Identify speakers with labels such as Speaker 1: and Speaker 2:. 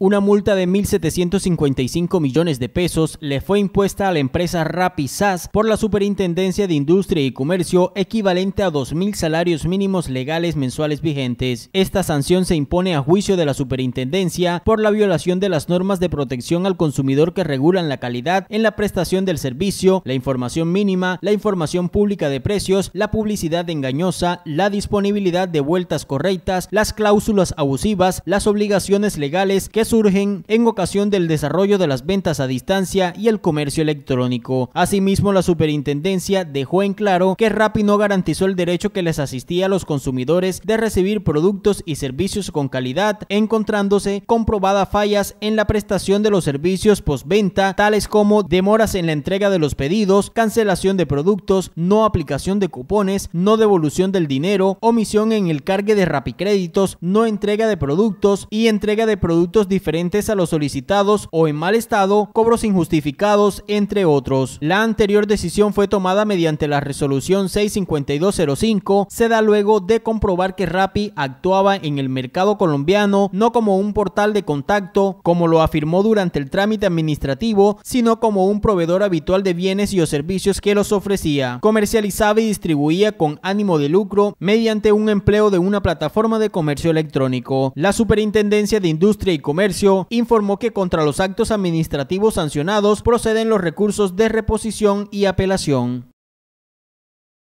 Speaker 1: Una multa de 1.755 millones de pesos le fue impuesta a la empresa RapiSas por la Superintendencia de Industria y Comercio, equivalente a 2.000 salarios mínimos legales mensuales vigentes. Esta sanción se impone a juicio de la Superintendencia por la violación de las normas de protección al consumidor que regulan la calidad en la prestación del servicio, la información mínima, la información pública de precios, la publicidad engañosa, la disponibilidad de vueltas correctas, las cláusulas abusivas, las obligaciones legales que surgen en ocasión del desarrollo de las ventas a distancia y el comercio electrónico. Asimismo, la superintendencia dejó en claro que Rappi no garantizó el derecho que les asistía a los consumidores de recibir productos y servicios con calidad, encontrándose comprobadas fallas en la prestación de los servicios postventa, tales como demoras en la entrega de los pedidos, cancelación de productos, no aplicación de cupones, no devolución del dinero, omisión en el cargue de Rappi créditos, no entrega de productos y entrega de productos diferentes a los solicitados o en mal estado, cobros injustificados, entre otros. La anterior decisión fue tomada mediante la resolución 65205, se da luego de comprobar que Rappi actuaba en el mercado colombiano no como un portal de contacto, como lo afirmó durante el trámite administrativo, sino como un proveedor habitual de bienes y o servicios que los ofrecía. Comercializaba y distribuía con ánimo de lucro mediante un empleo de una plataforma de comercio electrónico. La Superintendencia de Industria y Comercio informó que contra los actos administrativos sancionados proceden los recursos de reposición y apelación.